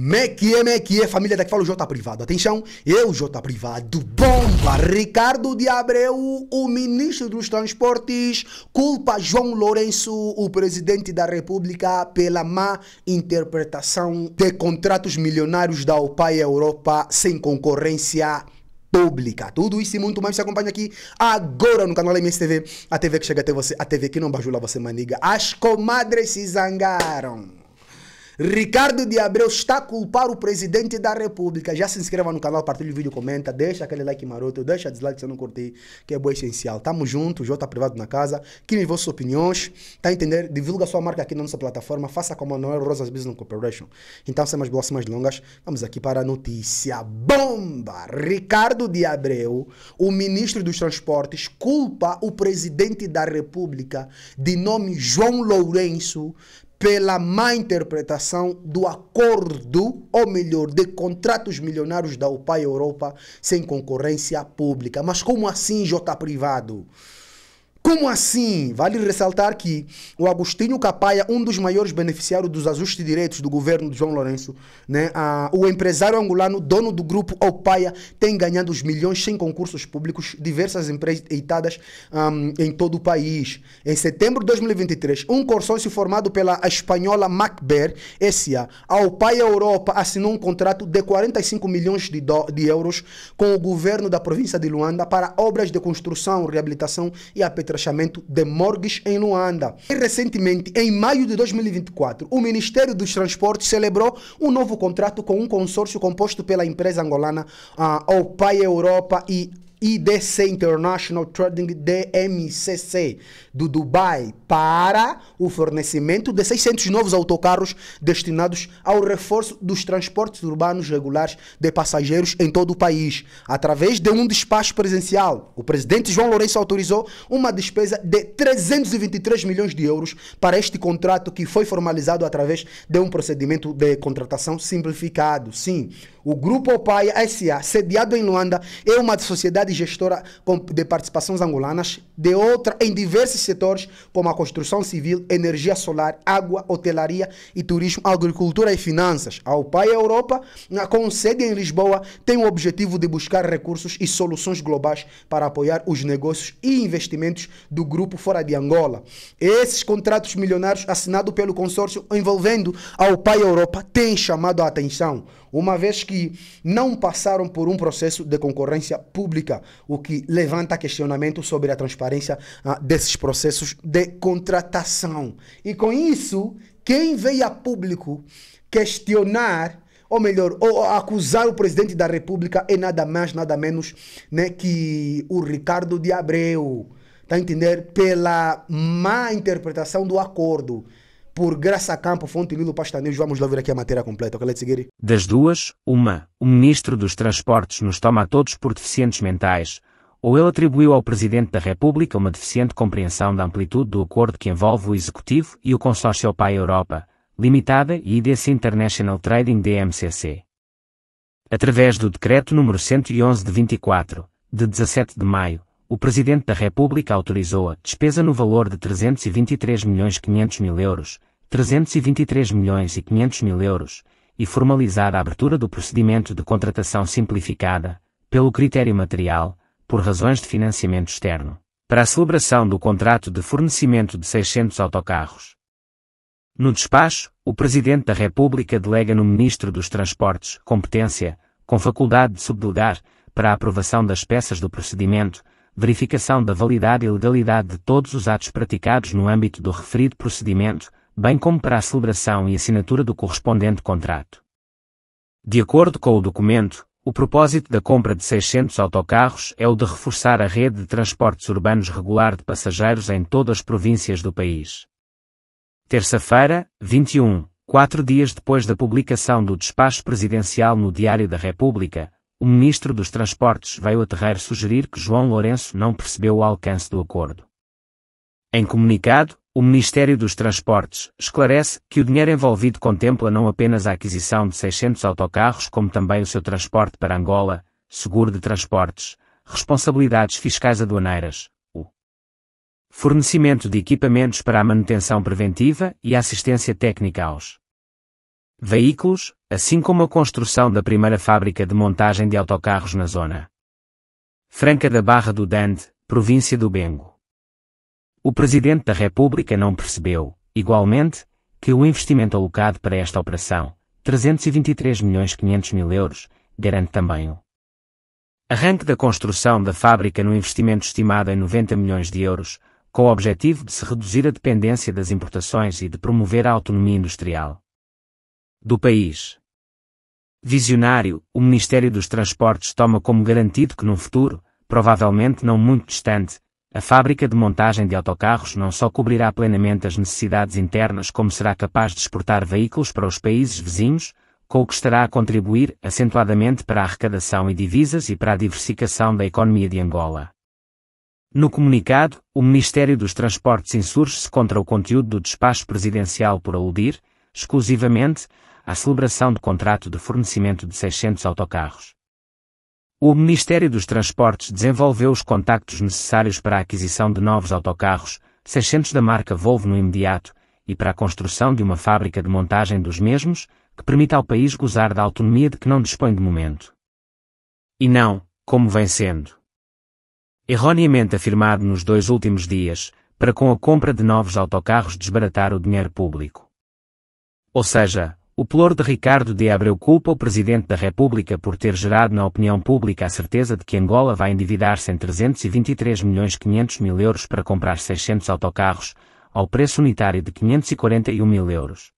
Mequie, mequie, é família daqui fala o J Privado. Atenção, eu, J Privado, bomba Ricardo de Abreu, o ministro dos Transportes, culpa João Lourenço, o presidente da República, pela má interpretação de contratos milionários da e Europa sem concorrência pública. Tudo isso e muito mais se acompanha aqui agora no canal MSTV, a TV que chega até você, a TV que não bajula você, maniga. As comadres se zangaram. Ricardo de Abreu está a culpar o presidente da República. Já se inscreva no canal, partilhe o vídeo, comenta, deixa aquele like maroto, deixa dislike se não curtir, que é boa essencial. Tamo junto, J tá Privado na casa. Criem vossas opiniões, tá a entender? Divulga sua marca aqui na nossa plataforma, faça como a Noel Rosas Business Corporation. Então, sem mais bolas mais longas, vamos aqui para a notícia. Bomba! Ricardo de Abreu, o ministro dos Transportes, culpa o presidente da República de nome João Lourenço pela má interpretação do acordo, ou melhor, de contratos milionários da UPA Europa sem concorrência pública. Mas como assim, J privado? Como assim? Vale ressaltar que o Agostinho Capaia, um dos maiores beneficiários dos ajustes de direitos do governo de João Lourenço, né? Ah, o empresário angolano, dono do grupo Opaia, tem ganhado os milhões sem concursos públicos, diversas empresas eitadas um, em todo o país. Em setembro de 2023, um consórcio formado pela espanhola Macber S.A., a Opaia Europa, assinou um contrato de 45 milhões de, do, de euros com o governo da província de Luanda para obras de construção, reabilitação e apetragem de morgues em Luanda. E recentemente, em maio de 2024, o Ministério dos Transportes celebrou um novo contrato com um consórcio composto pela empresa angolana uh, Opaia Europa e IDC International Trading DMCC do Dubai para o fornecimento de 600 novos autocarros destinados ao reforço dos transportes urbanos regulares de passageiros em todo o país. Através de um despacho presencial, o presidente João Lourenço autorizou uma despesa de 323 milhões de euros para este contrato que foi formalizado através de um procedimento de contratação simplificado. Sim, o Grupo Opai S.A., sediado em Luanda, é uma sociedade gestora de participações angolanas, de outra em diversos setores, como a construção civil, energia solar, água, hotelaria e turismo, agricultura e finanças. A Opai Europa, com sede em Lisboa, tem o objetivo de buscar recursos e soluções globais para apoiar os negócios e investimentos do grupo fora de Angola. Esses contratos milionários assinados pelo consórcio envolvendo a Opai Europa têm chamado a atenção uma vez que não passaram por um processo de concorrência pública, o que levanta questionamento sobre a transparência ah, desses processos de contratação. E com isso, quem veio a público questionar ou melhor, ou acusar o presidente da República é nada mais, nada menos né, que o Ricardo de Abreu. Tá a entender? Pela má interpretação do acordo. Por Graça Campo, Fonte Lilo Pastanejo. vamos lá ver aqui a matéria completa. Okay, let's Das duas, uma, o ministro dos Transportes nos toma a todos por deficientes mentais, ou ele atribuiu ao Presidente da República uma deficiente compreensão da amplitude do acordo que envolve o Executivo e o consórcio Pai Europa, limitada e IDC International Trading DMCC. Através do Decreto nº 111 de 24, de 17 de maio, o Presidente da República autorizou a despesa no valor de 323 milhões 500 mil euros, 323 milhões e 500 mil euros, e formalizar a abertura do procedimento de contratação simplificada, pelo critério material, por razões de financiamento externo, para a celebração do contrato de fornecimento de 600 autocarros. No despacho, o Presidente da República delega no Ministro dos Transportes competência, com faculdade de subdelegar, para a aprovação das peças do procedimento, verificação da validade e legalidade de todos os atos praticados no âmbito do referido procedimento, bem como para a celebração e assinatura do correspondente contrato. De acordo com o documento, o propósito da compra de 600 autocarros é o de reforçar a rede de transportes urbanos regular de passageiros em todas as províncias do país. Terça-feira, 21, quatro dias depois da publicação do despacho presidencial no Diário da República, o ministro dos Transportes veio a Terreiro sugerir que João Lourenço não percebeu o alcance do acordo. Em comunicado, o Ministério dos Transportes esclarece que o dinheiro envolvido contempla não apenas a aquisição de 600 autocarros, como também o seu transporte para Angola, seguro de transportes, responsabilidades fiscais aduaneiras, o fornecimento de equipamentos para a manutenção preventiva e assistência técnica aos veículos, assim como a construção da primeira fábrica de montagem de autocarros na zona. Franca da Barra do Dande, província do Bengo. O Presidente da República não percebeu, igualmente, que o investimento alocado para esta operação, 323 milhões 500 mil euros, garante também o arranque da construção da fábrica no investimento estimado em 90 milhões de euros, com o objetivo de se reduzir a dependência das importações e de promover a autonomia industrial do país. Visionário, o Ministério dos Transportes toma como garantido que no futuro, provavelmente não muito distante, a fábrica de montagem de autocarros não só cobrirá plenamente as necessidades internas, como será capaz de exportar veículos para os países vizinhos, com o que estará a contribuir acentuadamente para a arrecadação e divisas e para a diversificação da economia de Angola. No comunicado, o Ministério dos Transportes insurge-se contra o conteúdo do despacho presidencial por aludir, exclusivamente, à celebração do contrato de fornecimento de 600 autocarros. O Ministério dos Transportes desenvolveu os contactos necessários para a aquisição de novos autocarros, 600 da marca Volvo no imediato, e para a construção de uma fábrica de montagem dos mesmos, que permita ao país gozar da autonomia de que não dispõe de momento. E não, como vem sendo. Erroneamente afirmado nos dois últimos dias, para com a compra de novos autocarros desbaratar o dinheiro público. Ou seja, o ploro de Ricardo de Abreu culpa o Presidente da República por ter gerado na opinião pública a certeza de que Angola vai endividar-se em 323 milhões 500 mil euros para comprar 600 autocarros, ao preço unitário de 541 mil euros.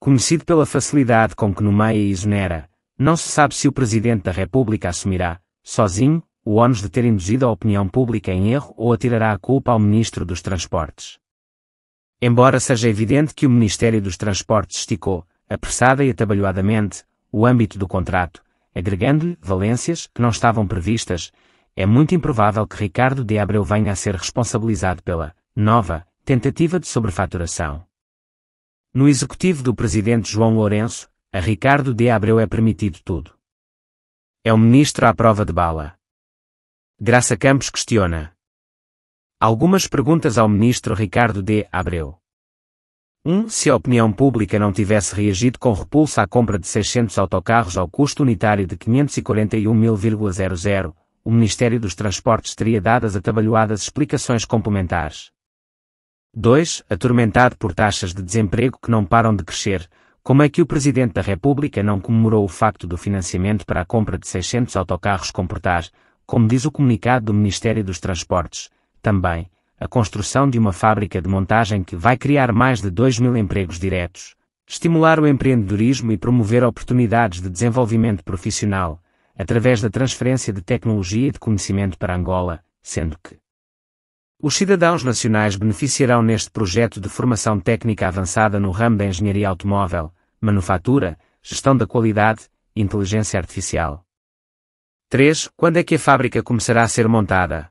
Conhecido pela facilidade com que nomeia e exonera, não se sabe se o Presidente da República assumirá, sozinho, o ônus de ter induzido a opinião pública em erro ou atirará a culpa ao Ministro dos Transportes. Embora seja evidente que o Ministério dos Transportes esticou, apressada e atabalhoadamente, o âmbito do contrato, agregando-lhe valências que não estavam previstas, é muito improvável que Ricardo de Abreu venha a ser responsabilizado pela nova tentativa de sobrefaturação. No executivo do presidente João Lourenço, a Ricardo de Abreu é permitido tudo. É o ministro à prova de bala. Graça Campos questiona. Algumas perguntas ao ministro Ricardo D. Abreu. 1. Um, se a opinião pública não tivesse reagido com repulsa à compra de 600 autocarros ao custo unitário de 541.000,00, o Ministério dos Transportes teria dado as atabalhoadas explicações complementares. 2. Atormentado por taxas de desemprego que não param de crescer, como é que o Presidente da República não comemorou o facto do financiamento para a compra de 600 autocarros comportar, como diz o comunicado do Ministério dos Transportes, também, a construção de uma fábrica de montagem que vai criar mais de 2 mil empregos diretos, estimular o empreendedorismo e promover oportunidades de desenvolvimento profissional, através da transferência de tecnologia e de conhecimento para Angola, sendo que os cidadãos nacionais beneficiarão neste projeto de formação técnica avançada no ramo da engenharia automóvel, manufatura, gestão da qualidade, inteligência artificial. 3. Quando é que a fábrica começará a ser montada?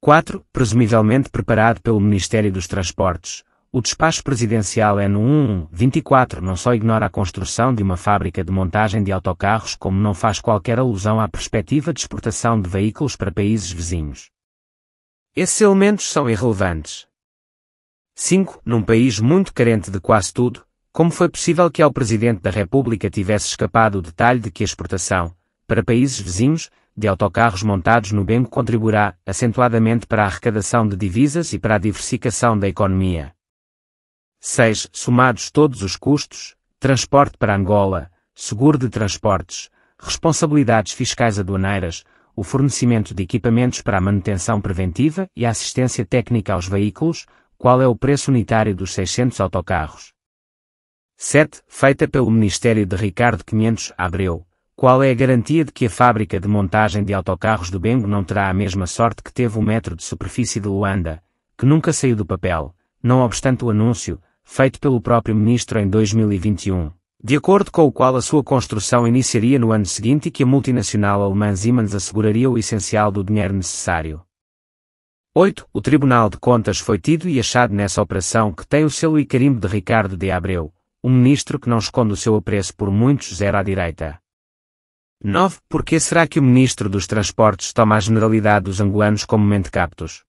4. Presumivelmente preparado pelo Ministério dos Transportes, o despacho presidencial é n 24 não só ignora a construção de uma fábrica de montagem de autocarros, como não faz qualquer alusão à perspectiva de exportação de veículos para países vizinhos. Esses elementos são irrelevantes. 5. Num país muito carente de quase tudo, como foi possível que ao Presidente da República tivesse escapado o detalhe de que a exportação, para países vizinhos, de autocarros montados no Bembo contribuirá, acentuadamente, para a arrecadação de divisas e para a diversificação da economia. 6. Somados todos os custos, transporte para Angola, seguro de transportes, responsabilidades fiscais aduaneiras, o fornecimento de equipamentos para a manutenção preventiva e a assistência técnica aos veículos, qual é o preço unitário dos 600 autocarros. 7. Feita pelo Ministério de Ricardo 500 Abreu, qual é a garantia de que a fábrica de montagem de autocarros do Bengo não terá a mesma sorte que teve o metro de superfície de Luanda, que nunca saiu do papel, não obstante o anúncio, feito pelo próprio ministro em 2021, de acordo com o qual a sua construção iniciaria no ano seguinte e que a multinacional alemã Siemens asseguraria o essencial do dinheiro necessário? 8. O Tribunal de Contas foi tido e achado nessa operação que tem o selo e carimbo de Ricardo de Abreu, um ministro que não esconde o seu apreço por muitos zero à direita. 9. Por que será que o ministro dos Transportes toma a generalidade dos angolanos como mentecaptos?